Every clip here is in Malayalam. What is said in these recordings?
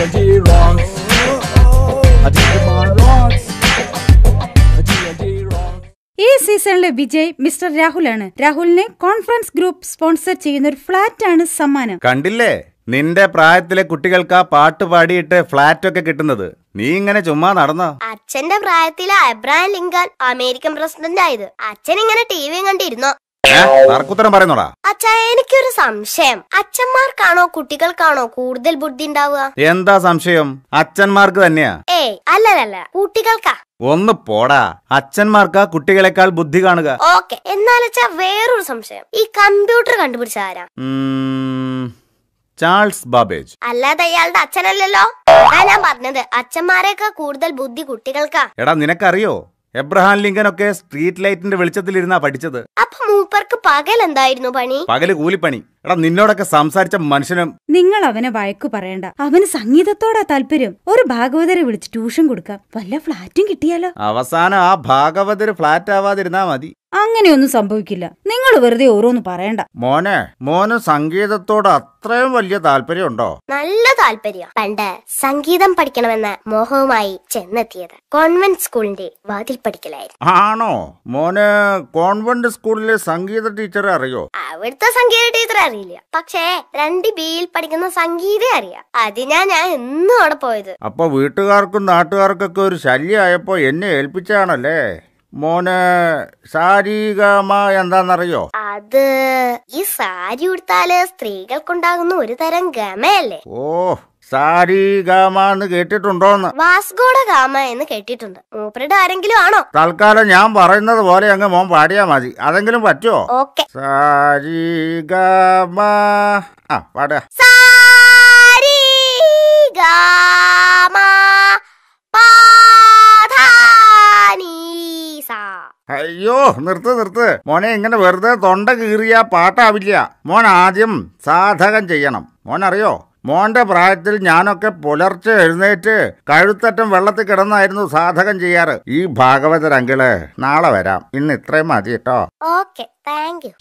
D&D rocks. ഈ സീസണിലെ വിജയ് മിസ്റ്റർ രാഹുലാണ് രാഹുലിനെ കോൺഫറൻസ് ഗ്രൂപ്പ് സ്പോൺസർ ചെയ്യുന്ന ഒരു ഫ്ലാറ്റ് ആണ് സമ്മാനം കണ്ടില്ലേ നിന്റെ പ്രായത്തിലെ കുട്ടികൾക്ക് ആ പാട്ട് പാടിയിട്ട് ഫ്ലാറ്റ് ഒക്കെ കിട്ടുന്നത് നീ ഇങ്ങനെ ചുമ്മാ നടന്ന അച്ഛന്റെ പ്രായത്തിലെ അബ്രഹാം ലിങ്കൻ അമേരിക്കൻ പ്രസിഡന്റ് ആയത് അച്ഛൻ ഇങ്ങനെ ടി വി കണ്ടിരുന്നോ അച്ഛാ എനിക്കൊരു സംശയം അച്ഛന്മാർക്കാണോ കുട്ടികൾക്കാണോ കൂടുതൽ ബുദ്ധി ഉണ്ടാവുക എന്താ സംശയം അച്ഛന്മാർക്ക് തന്നെയാ ഏയ് അല്ലല്ല കുട്ടികൾക്കാ ഒന്ന് പോടാ അച്ഛന്മാർക്കാ കുട്ടികളെക്കാൾ ബുദ്ധി കാണുക ഓക്കെ എന്നാലച്ചാ വേറൊരു സംശയം ഈ കമ്പ്യൂട്ടർ കണ്ടുപിടിച്ച ആരാ ചാൾസ് ബാബേജ് അല്ലാതെ അയാളുടെ അച്ഛനല്ലല്ലോ ഞാൻ പറഞ്ഞത് അച്ഛന്മാരെക്കാൾ കൂടുതൽ ബുദ്ധി കുട്ടികൾക്കാ എടാ നിനക്കറിയോ എബ്രഹാം ലിങ്കൻ ഒക്കെ സ്ട്രീറ്റ് ലൈറ്റിന്റെ വെളിച്ചത്തിലിരുന്നാ പഠിച്ചത് അപ്പൊ മൂപ്പർക്ക് പകൽ എന്തായിരുന്നു പണി പകല് കൂലിപ്പണി എടാ നിന്നോടൊക്കെ സംസാരിച്ച മനുഷ്യനും നിങ്ങൾ അവനെ വഴക്കു പറയണ്ട അവന് സംഗീതത്തോടാ താല്പര്യം ഒരു ഭാഗവതരെ വിളിച്ച് ട്യൂഷൻ കൊടുക്കാം വല്ല ഫ്ലാറ്റും കിട്ടിയാലോ അവസാനം ആ ഭാഗവതര് ഫ്ലാറ്റ് ആവാതിരുന്നാ മതി അങ്ങനെയൊന്നും സംഭവിക്കില്ല നിങ്ങൾ വെറുതെ ഓരോന്ന് പറയണ്ട മോനെ മോന് സംഗീതത്തോട് അത്രയും വലിയ ഉണ്ടോ നല്ല താല്പര്യം പണ്ട് സംഗീതം പഠിക്കണമെന്ന മോഹവുമായി ചെന്നെത്തിയത് കോൺവെന്റ് സ്കൂളിന്റെ വാതിൽ പഠിക്കലായിരുന്നു ആണോ മോന് കോൺവെന്റ് സ്കൂളിലെ സംഗീത ടീച്ചറെ അറിയോ അവിടുത്തെ സംഗീത ടീച്ചർ അറിയില്ല പക്ഷേ രണ്ട് ബിയിൽ പഠിക്കുന്ന സംഗീത അറിയാം അതിനാ ഞാൻ എന്നും അവിടെ പോയത് അപ്പൊ വീട്ടുകാർക്കും നാട്ടുകാർക്കൊക്കെ ഒരു ശല്യമായപ്പോ എന്നെ ഏൽപ്പിച്ചാണല്ലേ മോനെ ശാരീരികമ എന്താന്നറിയോ അത് ഈ സാരി ഉടുത്താല് സ്ത്രീകൾക്കുണ്ടാകുന്ന ഒരു തരം ഗമയല്ലേ ഓ സാരിഗാമ എന്ന് കേട്ടിട്ടുണ്ടോന്ന് വാസ്കോഡ ഗാമ എന്ന് കേട്ടിട്ടുണ്ട് മൂപ്പരുടെ ആരെങ്കിലും ആണോ തൽക്കാലം ഞാൻ പറയുന്നത് പോലെ അങ്ങ് മോൻ പാടിയാ മതി അതെങ്കിലും പറ്റുമോ ഓക്കെ സാരിഗാമ ആ പാടാ സാരിഗാമ അയ്യോ നിർത്ത് നിർത്ത് മോനെ ഇങ്ങനെ വെറുതെ തൊണ്ട കീറിയ പാട്ടാവില്ല മോൻ ആദ്യം സാധകം ചെയ്യണം മോനറിയോ മോന്റെ പ്രായത്തിൽ ഞാനൊക്കെ പുലർച്ചെ എഴുന്നേറ്റ് കഴുത്തറ്റം വെള്ളത്തിൽ കിടന്നായിരുന്നു സാധകം ചെയ്യാറ് ഈ ഭാഗവതരങ്കിള് നാളെ വരാം ഇന്ന് ഇത്രയും മതി കേട്ടോ ഓക്കെ താങ്ക് യു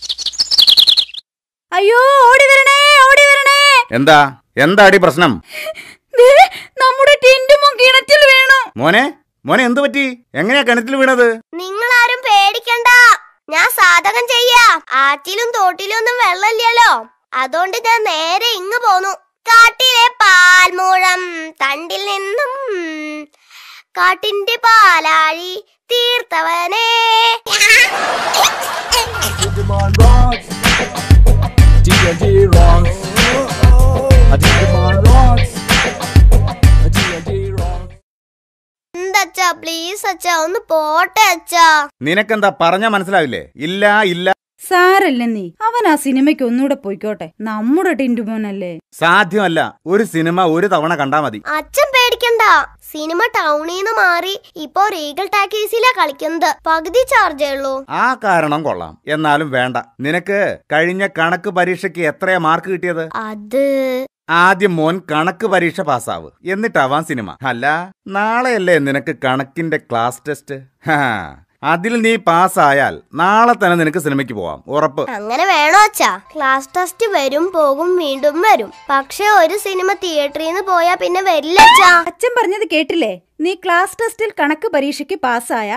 അയ്യോ ഓടി വരണേ ഓടി വരണേ എന്താ എന്താടി പ്രശ്നം നമ്മുടെ ടിൻഡും കിണറ്റിൽ വീണു മോനെ മോനെ എന്തു പറ്റി എങ്ങനെയാ കിണറ്റിൽ വീണത് നിങ്ങൾ ആരും പേടിക്കണ്ട ഞാൻ സാധകം ചെയ്യാ ആറ്റിലും തോട്ടിലും ഒന്നും വെള്ളമില്ലല്ലോ അതുകൊണ്ട് ഞാൻ നേരെ ഇങ്ങ് പോന്നു കാട്ടിലെ പാൽമൂഴം തണ്ടിൽ നിന്നും കാട്ടിന്റെ പാലാഴി തീർത്തവനെ പ്ലീസ് അച്ഛ ഒന്ന് പോട്ടെ അച്ഛ നിനക്കെന്താ പറഞ്ഞ മനസ്സിലാവില്ലേ ഇല്ല ഇല്ല സാരല്ലേ നീ അവൻ ആ സിനിമയ്ക്ക് ഒന്നുകൂടെ പോയിക്കോട്ടെ നമ്മുടെ ടിൻഡുമോനല്ലേ സാധ്യമല്ല ഒരു സിനിമ ഒരു തവണ കണ്ടാ മതി അച്ഛൻ പേടിക്കണ്ട സിനിമ ടൗണിൽ നിന്ന് മാറി ഇപ്പോ റീഗൽ ടാക്കീസിലാ കളിക്കുന്നത് പകുതി ചാർജേ ഉള്ളൂ ആ കാരണം കൊള്ളാം എന്നാലും വേണ്ട നിനക്ക് കഴിഞ്ഞ കണക്ക് പരീക്ഷയ്ക്ക് എത്രയാ മാർക്ക് കിട്ടിയത് അത് ആദ്യം മോൻ കണക്ക് പരീക്ഷ പാസ്സാവ് എന്നിട്ടാവാം സിനിമ അല്ല നാളെയല്ലേ നിനക്ക് കണക്കിന്റെ ക്ലാസ് ടെസ്റ്റ് ഹാ അതിൽ നീ പാസ്സായാൽ നാളെ തന്നെ നിനക്ക് സിനിമയ്ക്ക് പോവാം ഉറപ്പ് അങ്ങനെ വേണോ അച്ഛാ ക്ലാസ് ടെസ്റ്റ് വരും പോകും വീണ്ടും വരും പക്ഷെ ഒരു സിനിമ തിയേറ്ററിൽ നിന്ന് പോയാ പിന്നെ വരില്ല അച്ഛാ അച്ഛൻ പറഞ്ഞത് കേട്ടില്ലേ നീ ക്ലാസ് ടെസ്റ്റിൽ കണക്ക് പരീക്ഷയ്ക്ക് പാസ്സായ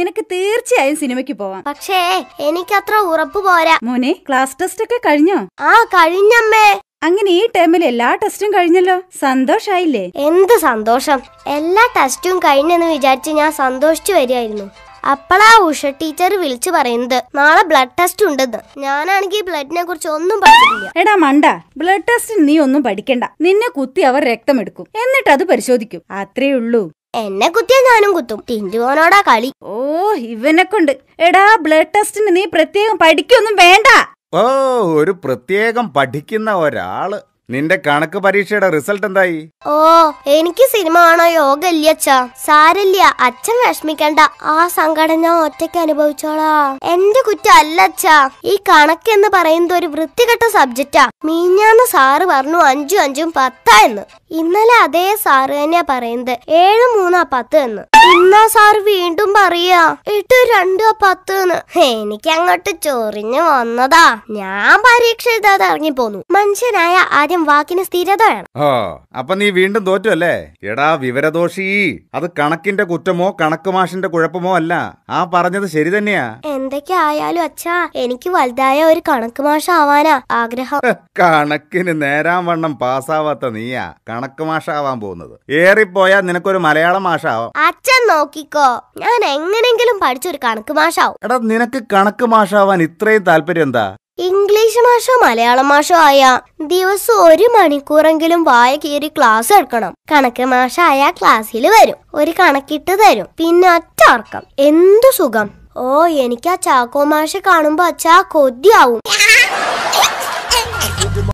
നിനക്ക് തീർച്ചയായും സിനിമയ്ക്ക് പോവാം പക്ഷേ എനിക്കത്ര ഉറപ്പ് പോരാ മോനെ ക്ലാസ് ടെസ്റ്റ് ഒക്കെ കഴിഞ്ഞോ ആ കഴിഞ്ഞമ്മേ അങ്ങനെ ഈ ടേമിൽ എല്ലാ ടെസ്റ്റും കഴിഞ്ഞല്ലോ സന്തോഷായില്ലേ എന്ത് സന്തോഷം എല്ലാ ടെസ്റ്റും കഴിഞ്ഞെന്ന് വിചാരിച്ച് ഞാൻ സന്തോഷിച്ചു വരികയായിരുന്നു അപ്പളാ ഉഷ ടീച്ചർ വിളിച്ചു പറയുന്നത് നാളെ ബ്ലഡ് ടെസ്റ്റ് ഉണ്ടെന്ന് ഞാനാണെങ്കിൽ ബ്ലഡിനെ കുറിച്ച് ഒന്നും പഠിക്കില്ല എടാ മണ്ട ബ്ലഡ് ടെസ്റ്റിന് നീ ഒന്നും പഠിക്കണ്ട നിന്നെ കുത്തി അവർ രക്തമെടുക്കും എന്നിട്ട് അത് പരിശോധിക്കും അത്രേ ഉള്ളൂ എന്നെ കുത്തിയാ ഞാനും കുത്തും ടിന്റുമോനോടാ കളി ഓ ഇവനെ കൊണ്ട് എടാ ബ്ലഡ് ടെസ്റ്റിന് നീ പ്രത്യേകം പഠിക്കൊന്നും വേണ്ട ഓ ഒരു പ്രത്യേകം പഠിക്കുന്ന ഒരാള് നിന്റെ കണക്ക് പരീക്ഷയുടെ റിസൾട്ട് എന്തായി ഓ എനിക്ക് സിനിമ ആണോ യോഗ അച്ഛാ സാരില്ല അച്ഛൻ വിഷമിക്കണ്ട ആ സങ്കടം ഞാൻ ഒറ്റയ്ക്ക് അനുഭവിച്ചോളാ എന്റെ കുറ്റം അല്ല അച്ഛാ ഈ കണക്ക് എന്ന് പറയുന്നത് ഒരു വൃത്തികെട്ട സബ്ജക്റ്റാ മീഞ്ഞാന്ന് സാറ് പറഞ്ഞു അഞ്ചും അഞ്ചും പത്താ എന്ന് ഇന്നലെ അതേ സാറ് തന്നെയാ പറയുന്നത് ഏഴ് മൂന്നാ പത്ത് എന്ന് ഇന്നാ സാർ വീണ്ടും പറയാ എട്ട് രണ്ട് പത്ത് എന്ന് എനിക്ക് അങ്ങോട്ട് ചൊറിഞ്ഞു വന്നതാ ഞാൻ പരീക്ഷ എഴുതാതെ ഇറങ്ങി പോന്നു മനുഷ്യനായ ആദ്യം വാക്കിന് സ്ഥിരത വേണം ഓ അപ്പൊ നീ വീണ്ടും തോറ്റു അല്ലേ എടാ വിവരദോഷി അത് കണക്കിന്റെ കുറ്റമോ കണക്ക് മാഷിന്റെ കുഴപ്പമോ അല്ല ആ പറഞ്ഞത് ശരി തന്നെയാ എന്തൊക്കെ ആയാലും അച്ഛാ എനിക്ക് വലുതായ ഒരു കണക്ക് മാഷാവാനാ ആഗ്രഹം കണക്കിന് നേരാം വണ്ണം പാസ്സാവാത്ത നീയാ കണക്ക് മാഷാവാൻ പോകുന്നത് ഏറിപ്പോയാ നിനക്കൊരു മലയാളം മാഷാവാം അച്ഛൻ നോക്കിക്കോ ഞാൻ എങ്ങനെങ്കിലും പഠിച്ചൊരു കണക്ക് മാഷാവും എടാ നിനക്ക് കണക്ക് മാഷാവാൻ ഇത്രയും താല്പര്യം എന്താ ഇംഗ്ലീഷ് മാഷോ മലയാളം മാഷോ ആയ ദിവസം ഒരു മണിക്കൂറെങ്കിലും വായ കീറി ക്ലാസ് എടുക്കണം കണക്ക് മാഷായ ക്ലാസ്സിൽ വരും ഒരു കണക്കിട്ട് തരും പിന്നെ ഒറ്റ ഉറക്കം എന്തു സുഖം ഓ എനിക്ക് ആ ചാക്കോ മാഷ കാണുമ്പോ അച്ഛാ കൊതിയാവും